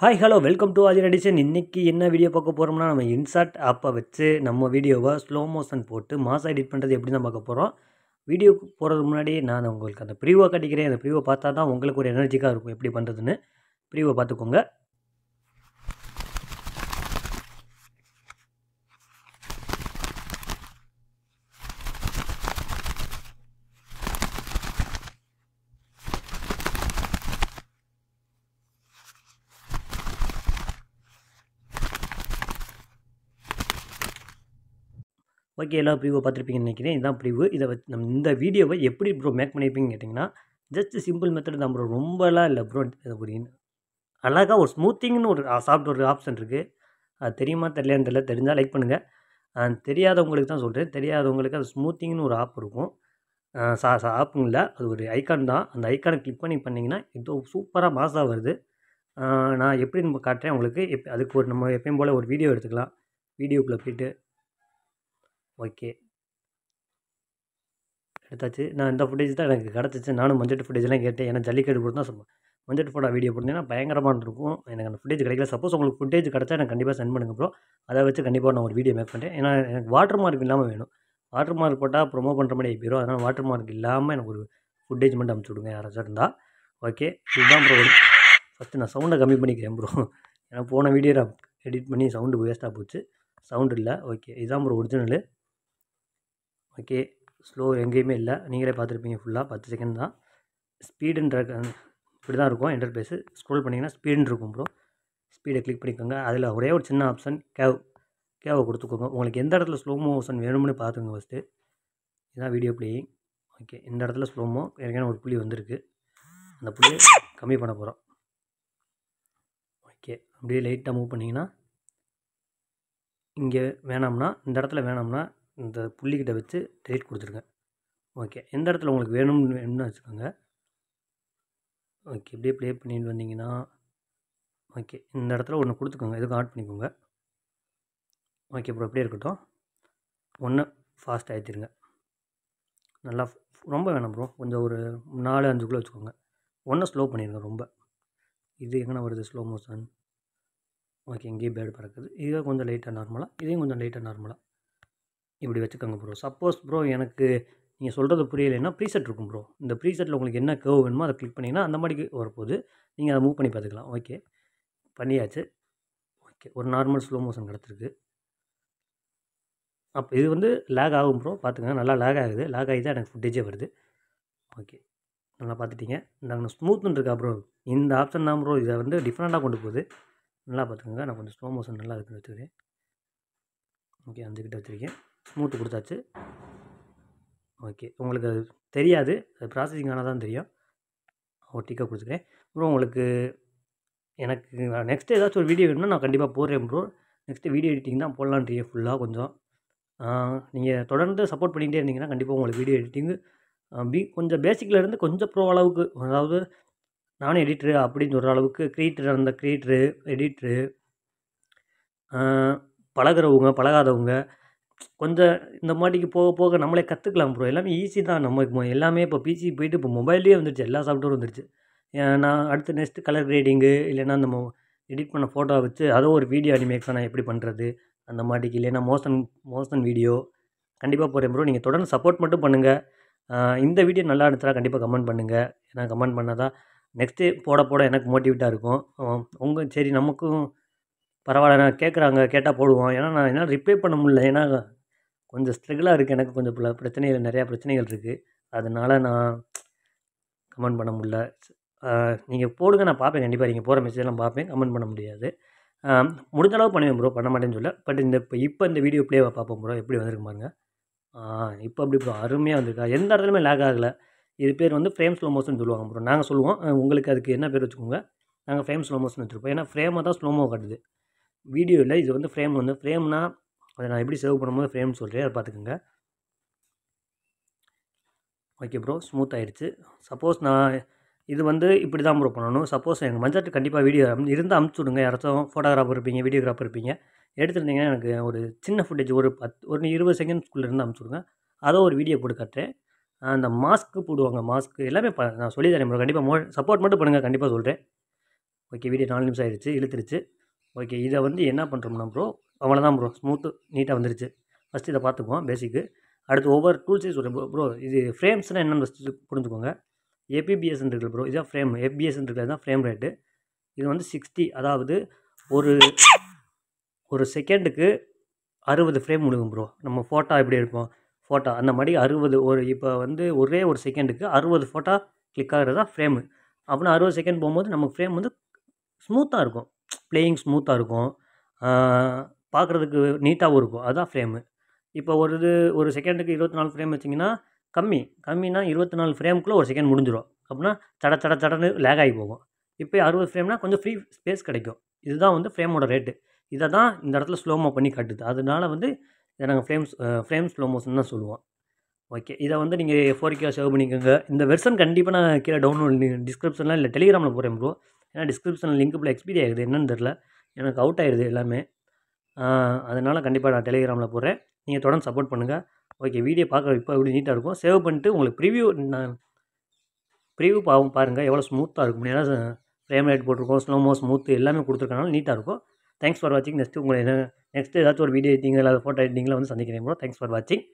hi hello welcome to Aadhir edition இன்றைக்கி என்ன video பார்க்க போகிறோம்னா நம்ம இன்சர்ட் ஆப்பை வச்சு நம்ம வீடியோவை ஸ்லோ மோஷன் போட்டு மாதம் எடிட் பண்ணுறது எப்படி தான் பார்க்க போகிறோம் வீடியோக்கு போகிறதுக்கு முன்னாடி நான் உங்களுக்கு அந்த ப்ரீவாக கட்டிக்கிறேன் அந்த ப்ரீவை பார்த்தா தான் உங்களுக்கு ஒரு எனர்ஜிக்காக இருக்கும் எப்படி பண்ணுறதுன்னு ப்ரீவை பார்த்துக்கோங்க ஓகே எல்லா ப்ரீவோ பார்த்துருப்பீங்கன்னு நினைக்கிறேன் இதுதான் ப்ரீவு இதை வச்சு நம்ம இந்த வீடியோவை எப்படி ப்ரோ மேக் பண்ணியிருப்பீங்கன்னு கேட்டிங்கன்னா ஜஸ்ட் சிம்பிள் மெத்தட் தான் ப்ரோ ரொம்பலாம் இல்லை ப்ரோ அப்படின்னு அழகாக ஒரு ஸ்மூத்திங்னு ஒரு சாஃப்ட் ஒரு ஆப்ஷன் இருக்குது அது தெரியுமா தெரியலையான்னு தெரியல தெரிஞ்சால் லைக் பண்ணுங்கள் அது தெரியாதவங்களுக்கு தான் சொல்கிறேன் தெரியாதவங்களுக்கு அது ஸ்மூத்திங்னு ஒரு ஆப் இருக்கும் சா சா ஆப்புங்கள அது ஒரு ஐக்கான் தான் அந்த ஐக்கானை கிளிக் பண்ணி பண்ணிங்கன்னா இது சூப்பராக மாசாக வருது நான் எப்படி நம்ம காட்டுறேன் உங்களுக்கு எப் அதுக்கு ஒரு நம்ம எப்பயும் போல் ஒரு வீடியோ எடுத்துக்கலாம் வீடியோக்குள்ளே போய்ட்டு ஓகே எடுத்தாச்சு நான் இந்த ஃபுட்டேஜ் தான் எனக்கு கிடச்சிச்சு நானும் மஞ்சட்டு ஃபுட்டேஜ்லாம் கேட்டேன் ஏன்னா ஜல்லிக்கட்டு போட்டு தான் சொல்லுவோம் மஞ்சட்டு ஃபோட்டோ வீடியோ போட்டிங்கன்னா பயங்கரமாக இருக்கும் எனக்கு அந்த ஃபுட்டேஜ் கிடைக்கல சப்போஸ் உங்களுக்கு ஃபுட்டேஜ் கிடச்சா எனக்கு கண்டிப்பாக சென்ட் பண்ணுங்க ப்ரோ அதை வச்சு கண்டிப்பாக நான் ஒரு வீடியோ மேக் பண்ணுறேன் ஏன்னா எனக்கு வாட்டர் மார்க் இல்லாமல் வேணும் வாட்டர் மார்க் போட்டால் ப்ரொமோ பண்ணுற மாதிரி ஆகிப்பிடும் அதனால் வாட்டர் மார்க் இல்லாமல் எனக்கு ஒரு ஃபுட்டேஜ் மட்டும் அமுச்சு விடுங்க யாராச்சும் இருந்தால் ஓகே இதுதான் ப்ரோ ஃபஸ்ட்டு நான் சவுண்டை கம்மி பண்ணிக்கிறேன் ப்ரோ ஏன்னா போன வீடியோ எடிட் பண்ணி சவுண்டு வேஸ்ட்டாக போச்சு சவுண்டு இல்லை ஓகே இதுதான் ப்ரோ ஒரிஜினலு ஓகே ஸ்லோ எங்கேயுமே இல்லை நீங்களே பார்த்துருப்பீங்க ஃபுல்லாக பத்து செகண்ட் தான் ஸ்பீடுன்ற இப்படி தான் இருக்கும் இன்டர்பேஸு ஸ்க்ரோல் பண்ணிங்கன்னா ஸ்பீடுன்னு இருக்கும் ப்ரோ ஸ்பீடை கிளிக் பண்ணிக்கோங்க அதில் ஒரே ஒரு சின்ன ஆப்ஷன் கேவ் கேவை கொடுத்துக்கோங்க உங்களுக்கு எந்த இடத்துல ஸ்லோ மோஷன் வேணும்னு பார்த்துங்க ஃபஸ்ட்டு இதுதான் வீடியோ பிளேயிங் ஓகே இந்த இடத்துல ஸ்லோமோ ஏற்கனவே ஒரு புள்ளி வந்திருக்கு அந்த புள்ளியை கம்மி பண்ண போகிறோம் ஓகே அப்படியே லைட்டாக மூவ் பண்ணிங்கன்னா இங்கே வேணாம்னா இந்த இடத்துல வேணாம்னா இந்த புள்ளிக்கிட்ட வச்சு டேட் கொடுத்துருங்க ஓகே எந்த இடத்துல உங்களுக்கு வேணும்னு வேணும்னு வச்சுக்கோங்க ஓகே இப்படியே ப்ளே பண்ணிட்டு வந்தீங்கன்னா ஓகே இந்த இடத்துல ஒன்று கொடுத்துக்கோங்க எதுக்கும் ஆட் பண்ணிக்கோங்க ஓகே ப்ரோ அப்படியே இருக்கட்டும் ஒன்று ஃபாஸ்ட் ஆகிடுங்க நல்லா ரொம்ப வேணாம் ப்ரோ கொஞ்சம் ஒரு நாலு அஞ்சுக்குள்ளே வச்சுக்கோங்க ஒன்று ஸ்லோ பண்ணிடுங்க ரொம்ப இது எங்கே வருது ஸ்லோ மோஷன் ஓகே எங்கேயும் பேர்டு பறக்குது இதை கொஞ்சம் லைட்டாக நார்மலாக இதையும் கொஞ்சம் லைட்டாக நார்மலாக இப்படி வச்சுக்கோங்க ப்ரோ சப்போஸ் ப்ரோ எனக்கு நீங்கள் சொல்கிறது புரியலைன்னா ப்ரீசெட் இருக்கும் ப்ரோ இந்த ப்ரீசெட்டில் உங்களுக்கு என்ன கேவ் வேணுமோ அதை கிளிக் பண்ணிங்கன்னா அந்த மாதிரி வரப்போது நீங்கள் அதை மூவ் பண்ணி பார்த்துக்கலாம் ஓகே பண்ணியாச்சு ஓகே ஒரு நார்மல் ஸ்லோ மோஷன் கிடச்சிருக்கு அப்போ இது வந்து லேக் ஆகும் ப்ரோ பார்த்துக்கங்க நல்லா லேக் ஆகுது லேக் ஆகி தான் எனக்கு ஃபுட்டேஜே வருது ஓகே நல்லா பார்த்துட்டிங்க அங்கே ஸ்மூத்னு இருக்கா ப்ரோ இந்த ஆப்ஷன் தான் ப்ரோ இதை வந்து டிஃப்ரெண்ட்டாக கொண்டு போகுது நல்லா பார்த்துக்கோங்க நான் கொஞ்சம் ஸ்லோ மோஷன் நல்லா இருக்குன்னு வச்சுருக்கேன் ஓகே அஞ்சுக்கிட்ட வச்சுருக்கேன் ஸ்மூத்து கொடுத்தாச்சு ஓகே உங்களுக்கு அது தெரியாது அது ப்ராசஸிங் ஆனால் தான் தெரியும் ஒட்டிக்காக கொடுத்துக்கிறேன் ப்ரோ உங்களுக்கு எனக்கு நெக்ஸ்ட்டு ஏதாச்சும் ஒரு வீடியோ வேணும்னா நான் கண்டிப்பாக போடுறேன் ப்ரோ நெக்ஸ்ட்டு வீடியோ எடிட்டிங் தான் தெரியும் ஃபுல்லாக கொஞ்சம் நீங்கள் தொடர்ந்து சப்போர்ட் பண்ணிகிட்டே இருந்தீங்கன்னா கண்டிப்பாக உங்களுக்கு வீடியோ எடிட்டிங்கு பி கொஞ்சம் பேசிக்லேருந்து கொஞ்சம் ப்ரோ அளவுக்கு அதாவது நானும் எடிட்ரு அப்படின்னு சொல்கிற அளவுக்கு க்ரியேட்டர் அந்த க்ரியேட்ரு எடிட்ரு பழகிறவங்க பழகாதவங்க கொஞ்சம் இந்த மாட்டிக்கு போக போக நம்மளே கற்றுக்கலாம் ப்ரோ எல்லாமே ஈஸி தான் இப்போ எல்லாமே இப்போ பிசி போயிட்டு இப்போ மொபைல்லேயே வந்துடுச்சு எல்லா சாஃப்ட்வேரும் வந்துடுச்சு நான் அடுத்து நெக்ஸ்ட்டு கலர் கிரேடிங்கு இல்லைன்னா நம்ம எடிட் பண்ண ஃபோட்டோ வச்சு அதோ ஒரு வீடியோ நான் எப்படி பண்ணுறது அந்த மாட்டிக்கு இல்லைன்னா மோசன் மோசன் வீடியோ கண்டிப்பாக போகிறேன் ப்ரோ நீங்கள் தொடர்ந்து சப்போர்ட் மட்டும் பண்ணுங்கள் இந்த வீடியோ நல்லா இருந்துச்சுனா கண்டிப்பாக கமெண்ட் பண்ணுங்கள் ஏன்னா கமெண்ட் பண்ணால் தான் நெக்ஸ்ட்டு போட போட எனக்கு மோட்டிவேட்டாக இருக்கும் உங்கள் சரி நமக்கும் பரவாயில்ல கேட்குறாங்க கேட்டால் போடுவோம் ஏன்னா நான் என்ன ரிப்ளை பண்ண முடில ஏன்னா கொஞ்சம் ஸ்ட்ரகிளாக இருக்குது எனக்கு கொஞ்சம் பல பிரச்சனைகள் நிறையா பிரச்சனைகள் இருக்குது அதனால் நான் கமெண்ட் பண்ண முடில நீங்கள் போடுங்க நான் பார்ப்பேன் கண்டிப்பாக நீங்கள் போகிற மெசேஜ்லாம் பார்ப்பேன் கமெண்ட் பண்ண முடியாது முடிஞ்ச அளவு பண்ணுவேன் ப்ரோ பண்ண மாட்டேன்னு சொல்ல பட் இந்த இப்போ இப்போ இந்த வீடியோ ப்ளேவை பார்ப்போம் ப்ரோ எப்படி வந்திருக்கு பாருங்க இப்போ அப்படி ப்ரோ அருமையாக வந்திருக்கா எந்த இடத்துலையுமே லேக் ஆகலை இது பேர் வந்து ஃப்ரேம் ஸ்லோ மோஷன் சொல்லுவாங்க ப்ரோ நாங்கள் சொல்லுவோம் உங்களுக்கு அதுக்கு என்ன பேர் வச்சுக்கோங்க நாங்கள் ஃப்ரேம் ஸ்லோ மோஷன் வச்சுருப்போம் ஏன்னா ஃப்ரேமாக தான் ஸ்லோமோ காட்டுது வீடியோ இல்லை இது வந்து ஃப்ரேம் வந்து ஃப்ரேம்னா அதை நான் எப்படி சேவ் பண்ணும்போது ஃப்ரேம் சொல்கிறேன் அதை பார்த்துக்கோங்க ஓகே ப்ரோ ஸ்மூத் ஆகிடுச்சு சப்போஸ் நான் இது வந்து இப்படி தான் ப்ரோ பண்ணணும் சப்போஸ் எனக்கு மஞ்சாட்டு கண்டிப்பாக வீடியோ இருந்தால் அனுப்பிச்சி விடுங்க யாராச்சும் ஃபோட்டோகிராஃபர் இருப்பீங்க வீடியோகிராஃபர் இருப்பீங்க எடுத்துருந்தீங்கன்னா எனக்கு ஒரு சின்ன ஃபுட்டேஜ் ஒரு பத்து ஒரு இருபது செகண்ட்ஸ்குள்ளே இருந்து அமுச்சு விடுங்க அதோ ஒரு வீடியோ போட்டு காட்டுறேன் அந்த மாஸ்க்கு போடுவாங்க மாஸ்க்கு எல்லாமே நான் சொல்லி தரேன் ப்ரோ கண்டிப்பாக மோ சப்போர்ட் மட்டும் பண்ணுங்கள் கண்டிப்பாக சொல்கிறேன் ஓகே வீடியோ நாலு நிமிஷம் ஆயிடுச்சு இழுத்துருச்சு ஓகே இதை வந்து என்ன பண்ணுறோம்னா ப்ரோ அவ்வளோதான் ப்ரோ ஸ்மூத்து நீட்டாக வந்துருச்சு ஃபஸ்ட்டு இதை பார்த்துக்குவோம் பேசிக்கு அடுத்து ஒவ்வொரு டூல்ஸே சொல்கிறேன் ப்ரோ ப்ரோ இது ஃப்ரேம்ஸ்னால் என்னென்னு ஃபஸ்ட்டு புரிஞ்சுக்கோங்க ஏபிபிஎஸ்ன்னு இருக்குது ப்ரோ இதான் ஃப்ரேம் எஃபிஎஸ்ன்னு இருக்கிறது தான் ஃப்ரேம் ரேட்டு இது வந்து சிக்ஸ்டி அதாவது ஒரு ஒரு செகண்டுக்கு அறுபது ஃப்ரேம் விழுகும் ப்ரோ நம்ம ஃபோட்டோ எப்படி எடுப்போம் ஃபோட்டோ அந்த மாதிரி அறுபது ஒரு இப்போ வந்து ஒரே ஒரு செகண்டுக்கு அறுபது ஃபோட்டோ கிளிக் ஆகிறது தான் ஃப்ரேமு அப்படின்னா அறுபது செகண்ட் போகும்போது நமக்கு ஃப்ரேம் வந்து ஸ்மூத்தாக இருக்கும் ப்ளேயிங் ஸ்மூத்தாக இருக்கும் பார்க்குறதுக்கு நீட்டாகவும் இருக்கும் அதுதான் ஃப்ரேமு இப்போ ஒரு இது ஒரு செகண்டுக்கு இருபத்தி நாலு ஃப்ரேம் வச்சிங்கன்னா கம்மி கம்மினா இருபத்தி நாலு ஃப்ரேமுக்குள்ளே ஒரு செகண்ட் முடிஞ்சிடும் அப்படின்னா சட சட சடன்னு லேக் ஆகி போகும் இப்போ அறுபது ஃப்ரேம்னா கொஞ்சம் ஃப்ரீ ஸ்பேஸ் கிடைக்கும் இதுதான் வந்து ஃப்ரேமோட ரேட்டு இதை தான் இந்த இடத்துல ஸ்லோமோ பண்ணி காட்டுது அதனால் வந்து இதை நாங்கள் ஃப்ரேம்ஸ் ஃப்ரேம் ஸ்லோ மோஷன் தான் சொல்லுவோம் ஓகே இதை வந்து நீங்கள் ஃபோர் கே சேவ் பண்ணிக்கோங்க இந்த வெர்ஷன் கண்டிப்பாக நான் கீழே டவுன்லோட் டிஸ்கிரிப்ஷனில் இல்லை டெலிகிராமில் போகிறேன் ப்ரோ ஏன்னா டிஸ்கிரிப்ஷனில் லிங்க் இப்போ எக்ஸ்பீரி ஆகிடுது என்னென்னு தெரில எனக்கு அவுட் ஆகிடுது எல்லாமே அதனால் கண்டிப்பாக நான் டெலிகிராமில் போகிறேன் நீங்கள் தொடர்ந்து சப்போர்ட் பண்ணுங்கள் ஓகே வீடியோ பார்க்க இப்போ எப்படி நீட்டாக இருக்கும் சேவ் பண்ணிட்டு உங்களுக்கு ப்ரிவியூ நான் ப்ரிவியூ பாவம் பாருங்கள் எவ்வளோ ஸ்மூத்தாக இருக்கும் ஏன்னா ஃப்ரேம் ரேட் போட்டிருக்கோம் ஸ்லோமோ ஸ்மூத்து எல்லாமே கொடுத்துருக்கனால நீட்டாக இருக்கும் தேங்க்ஸ் ஃபார் வாட்சிங் நெக்ஸ்ட்டு உங்களை நெக்ஸ்ட்டு ஏதாச்சும் ஒரு வீடியோ எடுத்தீங்க ஃபோட்டோ எடுத்தீங்களா வந்து சந்திக்கிறேன் ப்ரோ தேங்க்ஸ் ஃபார் வாட்சிங்